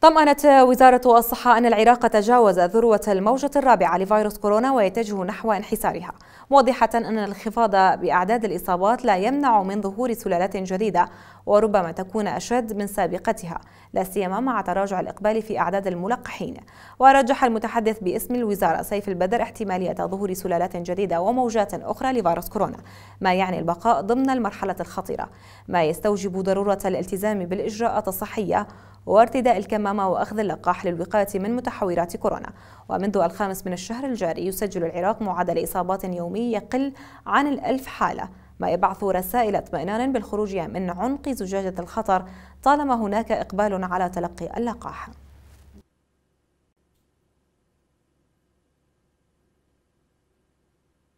طمأنت وزارة الصحة أن العراق تجاوز ذروة الموجة الرابعة لفيروس كورونا ويتجه نحو انحسارها واضحة أن الانخفاض بأعداد الإصابات لا يمنع من ظهور سلالات جديدة وربما تكون أشد من سابقتها لا سيما مع تراجع الإقبال في أعداد الملقحين ورجح المتحدث باسم الوزارة سيف البدر احتمالية ظهور سلالات جديدة وموجات أخرى لفيروس كورونا ما يعني البقاء ضمن المرحلة الخطيرة ما يستوجب ضرورة الالتزام بالإجراءات الصحية وارتداء الكمامة وأخذ اللقاح للوقاية من متحورات كورونا ومنذ الخامس من الشهر الجاري يسجل العراق معدل إصابات يومي يقل عن الألف حالة ما يبعث رسائل اطمئنان بالخروج من عنق زجاجة الخطر طالما هناك إقبال على تلقي اللقاح